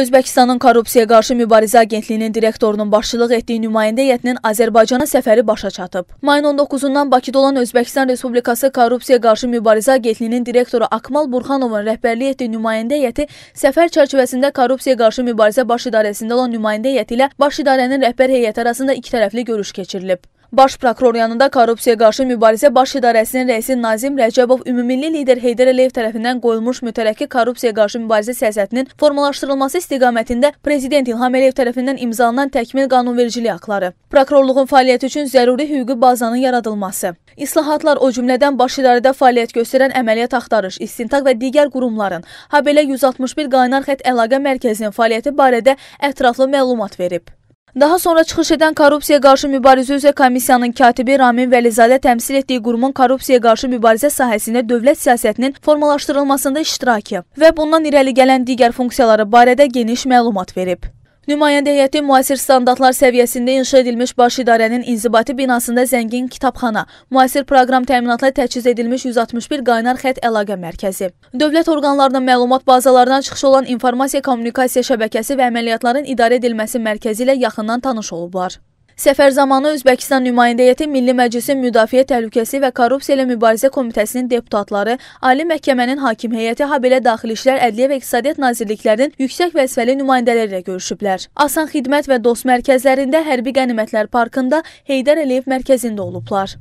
Özbəkistanın Korrupsiyaya qarşı mübarizə agentliyinin direktorunun başçılıq etdiyi nümayəndə heyətinin Azərbaycana səfəri başa çatıb. Mayın 19-dan Bakıda olan Özbəkistan Respublikası Korrupsiyaya qarşı mübarizə agentliyinin direktoru Akmal Burxanovun rəhbərlik etdiyi nümayəndə heyəti səfər çərçivəsində Korrupsiyaya qarşı mübarizə baş idarəsində olan nümayəndə heyəti ilə baş idarənin rəhbər heyəti arasında ikitərəfli görüş keçirilib. Baş prokuror yanında Korrupsiya Qarşı Mübarizə Baş İdarəsinin rəisi Nazim Rəcəbov ümumilli lider Heydər Əliyev tərəfindən qoyulmuş mütərəqqi korrupsiya qarşı mübarizə siyasətinin formalaşdırılması istiqamətində Prezident İlham Əliyev tərəfindən imzalanan təkmil qanunvericiliyi aktları, prokurorluğun fəaliyyəti üçün zəruri hüquqi bazanın yaradılması, islahatlar o cümlədən baş idarədə fəaliyyət göstərən əməliyyat axtarış, istintaq və digər qurumların, habelə 161 qaynar xətt əlaqə mərkəzinin fəaliyyəti barədə ətraflı məlumat verib. Daha sonra çıxış edən Korrupsiya Qarşı Mübarizə üzrə Komissiyanın katibi Ramin Vəlizadə təmsil etdiyi qurumun korrupsiya qarşı mübarizə sahəsində dövlət siyasətinin formalaşdırılmasında iştirakı və bundan irəli gələn digər funksiyaları barədə geniş məlumat verib. Nümayəndə heyəti müasir standartlar səviyyəsində inşa edilmiş baş idarənin inzibati binasında zəngin kitabxana, müasir proqram təminatla təchiz edilmiş 161 qaynar xətt əlaqə mərkəzi, dövlət orqanlarının məlumat bazalarından çıxış olan informasiya kommunikasiya şəbəkəsi və əməliyyatların idarə edilməsi mərkəzi ilə yaxından tanış olublar. Səfər zamanı Özbəkistan nümayəndəyyəti Milli Məclisin Müdafiə Təhlükəsi və Korrupsiya ilə Mübarizə Komitəsinin deputatları, Ali Məhkəmənin hakim heyəti, habelə Daxili İşlər, Ədliyyə və İqtisadiyyat Nazirliklərinin yüksək vəzifəli nümayəndələri ilə görüşüblər. Asan Xidmət və Dost mərkəzlərində Hərbi Qənimətlər Parkında Heydər Əliyev mərkəzində olublar.